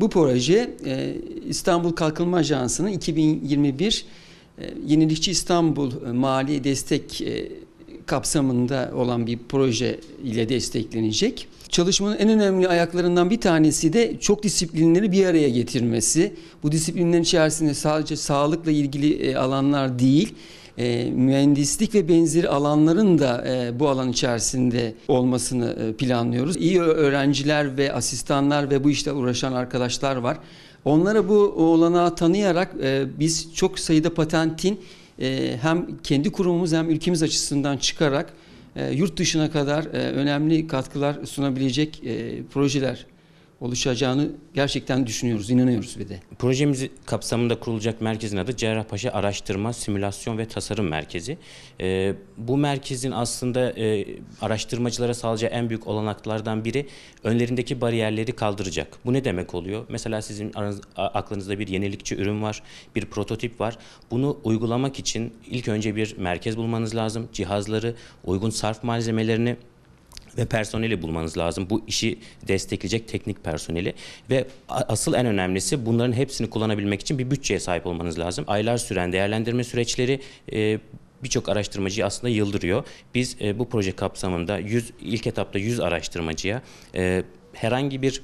Bu proje e, İstanbul Kalkınma Ajansı'nın 2021 e, Yenilikçi İstanbul e, Mali Destek kapsamında olan bir proje ile desteklenecek. Çalışmanın en önemli ayaklarından bir tanesi de çok disiplinleri bir araya getirmesi. Bu disiplinlerin içerisinde sadece sağlıkla ilgili alanlar değil, e, mühendislik ve benzeri alanların da e, bu alan içerisinde olmasını e, planlıyoruz. İyi öğrenciler ve asistanlar ve bu işte uğraşan arkadaşlar var. Onlara bu olanağı tanıyarak e, biz çok sayıda patentin e, hem kendi kurumumuz hem ülkemiz açısından çıkarak e, yurt dışına kadar e, önemli katkılar sunabilecek e, projeler oluşacağını gerçekten düşünüyoruz, inanıyoruz bir de. Projemiz kapsamında kurulacak merkezin adı Cerrahpaşa Araştırma, Simülasyon ve Tasarım Merkezi. E, bu merkezin aslında e, araştırmacılara sağlayacağı en büyük olanaklardan biri önlerindeki bariyerleri kaldıracak. Bu ne demek oluyor? Mesela sizin aranız, aklınızda bir yenilikçi ürün var, bir prototip var. Bunu uygulamak için ilk önce bir merkez bulmanız lazım. Cihazları, uygun sarf malzemelerini ve personeli bulmanız lazım. Bu işi destekleyecek teknik personeli ve asıl en önemlisi bunların hepsini kullanabilmek için bir bütçeye sahip olmanız lazım. Aylar süren değerlendirme süreçleri e, birçok araştırmacıyı aslında yıldırıyor. Biz e, bu proje kapsamında 100 ilk etapta 100 araştırmacıya e, herhangi bir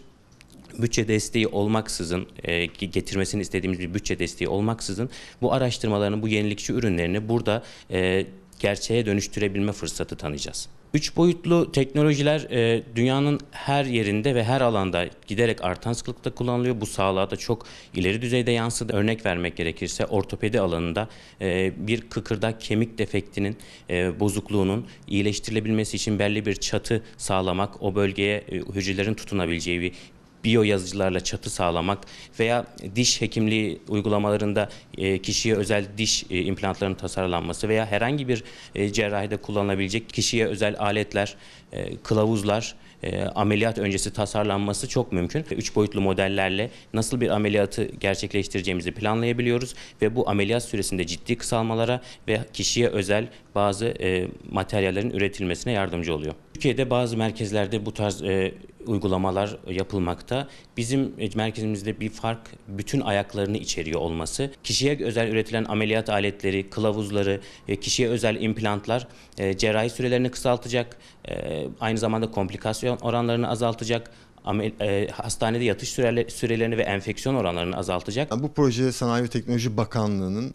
bütçe desteği olmaksızın e, getirmesini istediğimiz bir bütçe desteği olmaksızın bu araştırmalarını, bu yenilikçi ürünlerini burada e, gerçeğe dönüştürebilme fırsatı tanıyacağız. Üç boyutlu teknolojiler e, dünyanın her yerinde ve her alanda giderek artan sıklıkta kullanılıyor. Bu sağlığa da çok ileri düzeyde yansıdı. Örnek vermek gerekirse ortopedi alanında e, bir kıkırdak kemik defektinin e, bozukluğunun iyileştirilebilmesi için belli bir çatı sağlamak, o bölgeye e, hücrelerin tutunabileceği bir biyo yazıcılarla çatı sağlamak veya diş hekimliği uygulamalarında e, kişiye özel diş e, implantlarının tasarlanması veya herhangi bir e, cerrahide kullanılabilecek kişiye özel aletler, kılavuzlar, ameliyat öncesi tasarlanması çok mümkün. Üç boyutlu modellerle nasıl bir ameliyatı gerçekleştireceğimizi planlayabiliyoruz ve bu ameliyat süresinde ciddi kısalmalara ve kişiye özel bazı materyallerin üretilmesine yardımcı oluyor. Türkiye'de bazı merkezlerde bu tarz uygulamalar yapılmakta. Bizim e, merkezimizde bir fark bütün ayaklarını içeriyor olması. Kişiye özel üretilen ameliyat aletleri, kılavuzları, e, kişiye özel implantlar e, cerrahi sürelerini kısaltacak, aynı zamanda komplikasyon oranlarını azaltacak, hastanede yatış sürelerini ve enfeksiyon oranlarını azaltacak. bu proje Sanayi ve Teknoloji Bakanlığı'nın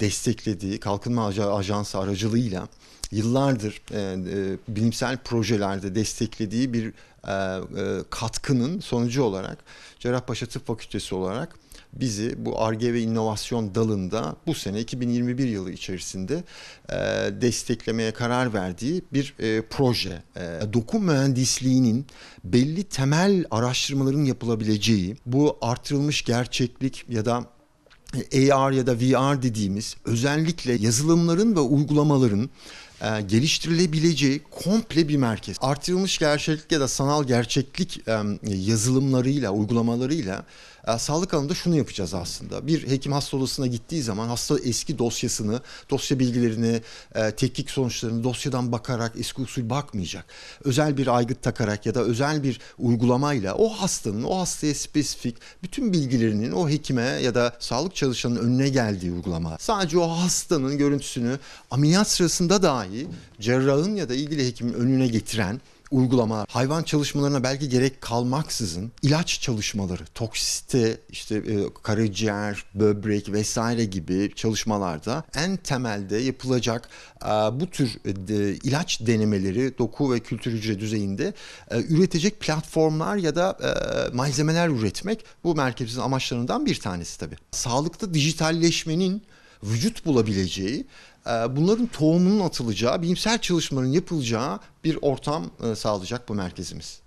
desteklediği Kalkınma Ajansı aracılığıyla yıllardır e, e, bilimsel projelerde desteklediği bir e, e, katkının sonucu olarak Cerrahpaşa Tıp Fakültesi olarak bizi bu ARGE ve inovasyon dalında bu sene 2021 yılı içerisinde e, desteklemeye karar verdiği bir e, proje. E, doku mühendisliğinin belli temel araştırmaların yapılabileceği bu artırılmış gerçeklik ya da e, AR ya da VR dediğimiz özellikle yazılımların ve uygulamaların e, geliştirilebileceği komple bir merkez. Artırılmış gerçeklik ya da sanal gerçeklik e, yazılımlarıyla, uygulamalarıyla e, sağlık alanında şunu yapacağız aslında. Bir hekim hasta odasına gittiği zaman hasta eski dosyasını, dosya bilgilerini, e, tetkik sonuçlarını dosyadan bakarak eski usul bakmayacak. Özel bir aygıt takarak ya da özel bir uygulamayla o hastanın, o hastaya spesifik bütün bilgilerinin o hekime ya da sağlık çalışanının önüne geldiği uygulama. Sadece o hastanın görüntüsünü ameliyat sırasında dahi dahi cerrahın ya da ilgili hekimin önüne getiren uygulamalar, hayvan çalışmalarına belki gerek kalmaksızın ilaç çalışmaları, toksite, işte e, karaciğer, böbrek vesaire gibi çalışmalarda en temelde yapılacak e, bu tür e, ilaç denemeleri doku ve kültür hücre düzeyinde e, üretecek platformlar ya da e, malzemeler üretmek bu merkezin amaçlarından bir tanesi tabii. Sağlıkta dijitalleşmenin vücut bulabileceği, e, bunların tohumunun atılacağı, bilimsel çalışmaların yapılacağı bir ortam e, sağlayacak bu merkezimiz.